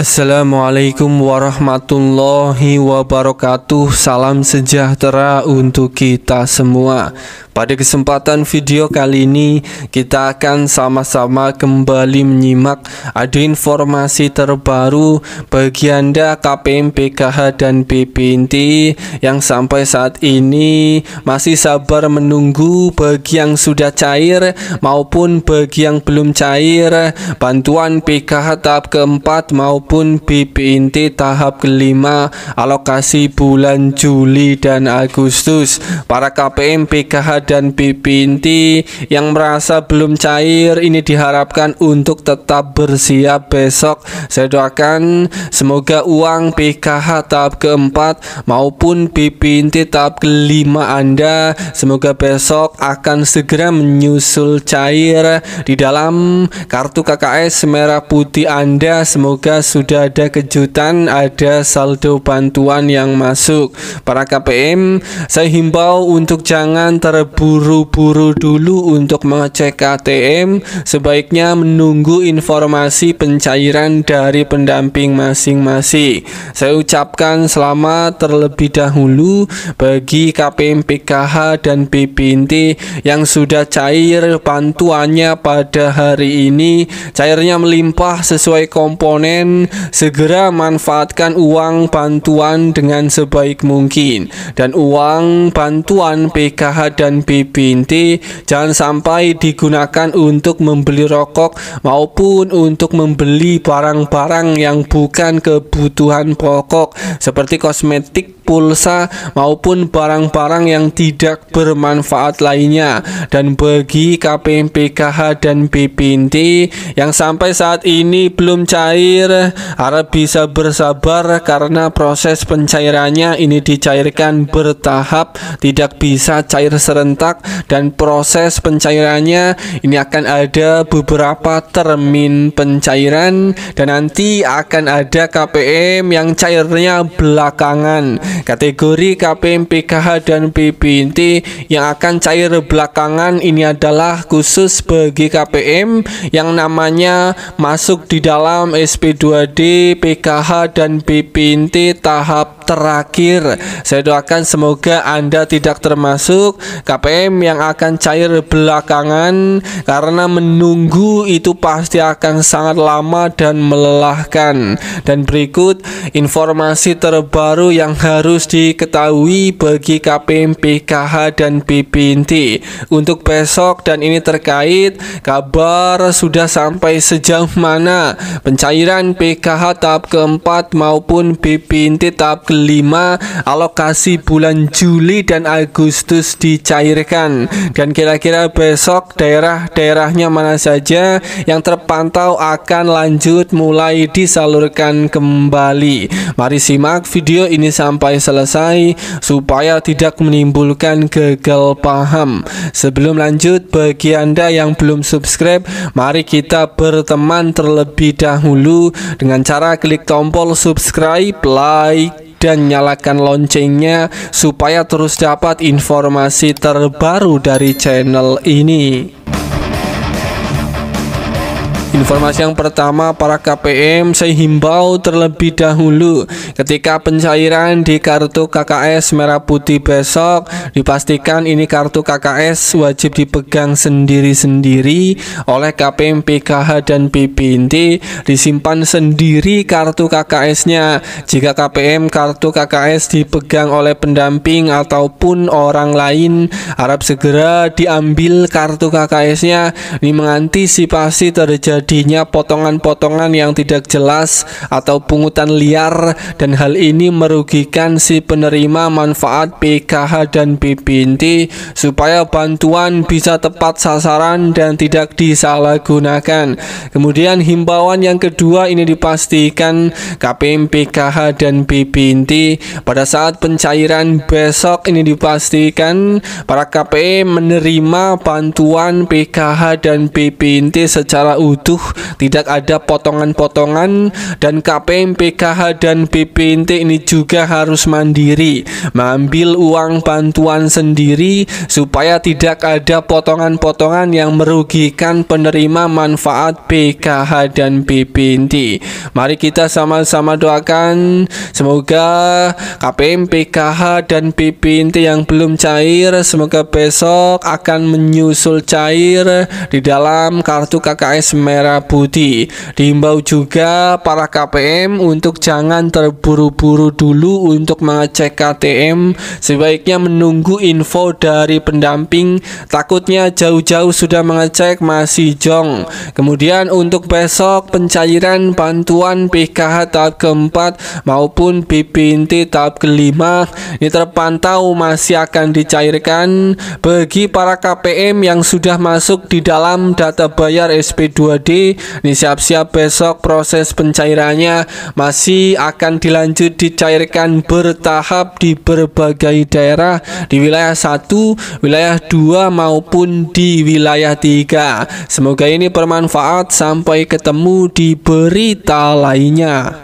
Assalamualaikum warahmatullahi wabarakatuh Salam sejahtera untuk kita semua Pada kesempatan video kali ini Kita akan sama-sama kembali menyimak Ada informasi terbaru Bagi Anda KPM, PKH, dan BPNT Yang sampai saat ini Masih sabar menunggu Bagi yang sudah cair Maupun bagi yang belum cair Bantuan PKH tahap keempat maupun maupun BPNT tahap kelima alokasi bulan Juli dan Agustus. Para KPM, PKH, dan BPNT yang merasa belum cair ini diharapkan untuk tetap bersiap besok. Saya doakan semoga uang PKH tahap keempat maupun BPNT tahap kelima Anda semoga besok akan segera menyusul cair di dalam kartu KKS merah putih Anda. Semoga sudah sudah ada kejutan, ada saldo bantuan yang masuk. Para KPM, saya himbau untuk jangan terburu-buru dulu untuk mengecek KTM, sebaiknya menunggu informasi pencairan dari pendamping masing-masing. Saya ucapkan selamat terlebih dahulu bagi KPM PKH dan BPNT yang sudah cair bantuannya pada hari ini. Cairnya melimpah sesuai komponen segera manfaatkan uang bantuan dengan sebaik mungkin. Dan uang bantuan PKH dan BPNT jangan sampai digunakan untuk membeli rokok maupun untuk membeli barang-barang yang bukan kebutuhan pokok seperti kosmetik pulsa maupun barang-barang yang tidak bermanfaat lainnya dan bagi KPMPKH dan BPNT yang sampai saat ini belum cair harap bisa bersabar karena proses pencairannya ini dicairkan bertahap tidak bisa cair serentak dan proses pencairannya ini akan ada beberapa termin pencairan dan nanti akan ada KPM yang cairnya belakangan Kategori KPM, PKH, dan PPNT yang akan cair belakangan ini adalah khusus bagi KPM yang namanya masuk di dalam SP2D, PKH, dan BPNT tahap terakhir. Saya doakan semoga Anda tidak termasuk KPM yang akan cair belakangan karena menunggu itu pasti akan sangat lama dan melelahkan. Dan berikut informasi terbaru yang harus harus diketahui bagi KPM PKH dan BPNT untuk besok dan ini terkait kabar sudah sampai sejauh mana pencairan PKH tahap keempat maupun BPNT tahap kelima alokasi bulan Juli dan Agustus dicairkan dan kira-kira besok daerah-daerahnya mana saja yang terpantau akan lanjut mulai disalurkan kembali mari simak video ini sampai sampai selesai supaya tidak menimbulkan gagal paham. Sebelum lanjut, bagi Anda yang belum subscribe, mari kita berteman terlebih dahulu dengan cara klik tombol subscribe, like, dan nyalakan loncengnya supaya terus dapat informasi terbaru dari channel ini. Informasi yang pertama, para KPM saya himbau terlebih dahulu ketika pencairan di kartu KKS merah putih besok dipastikan ini kartu KKS wajib dipegang sendiri-sendiri oleh KPM PKH dan PBNT disimpan sendiri kartu KKS-nya. Jika KPM kartu KKS dipegang oleh pendamping ataupun orang lain, harap segera diambil kartu KKS-nya. Ini mengantisipasi terjadi terjadinya potongan-potongan yang tidak jelas atau pungutan liar dan hal ini merugikan si penerima manfaat PKH dan BPNT supaya bantuan bisa tepat sasaran dan tidak disalahgunakan. Kemudian himbauan yang kedua ini dipastikan KPM PKH dan BPNT pada saat pencairan besok ini dipastikan para KPM menerima bantuan PKH dan BPNT secara utuh tidak ada potongan-potongan dan KPM PKH dan BPNT ini juga harus mandiri mengambil uang bantuan sendiri supaya tidak ada potongan-potongan yang merugikan penerima manfaat PKH dan BPNT mari kita sama-sama doakan semoga KPM PKH dan BPNT yang belum cair semoga besok akan menyusul cair di dalam kartu KKS Mer merah putih Diimbau juga para KPM untuk jangan terburu-buru dulu untuk mengecek KTM, sebaiknya menunggu info dari pendamping, takutnya jauh-jauh sudah mengecek masih jong. Kemudian untuk besok pencairan bantuan PKH tahap keempat maupun BPNT tahap kelima ini terpantau masih akan dicairkan bagi para KPM yang sudah masuk di dalam data bayar SP2D jadi siap siap besok proses pencairannya masih akan dilanjut dicairkan bertahap di berbagai daerah di wilayah 1, wilayah 2 maupun di wilayah 3. Semoga ini bermanfaat sampai ketemu di berita lainnya.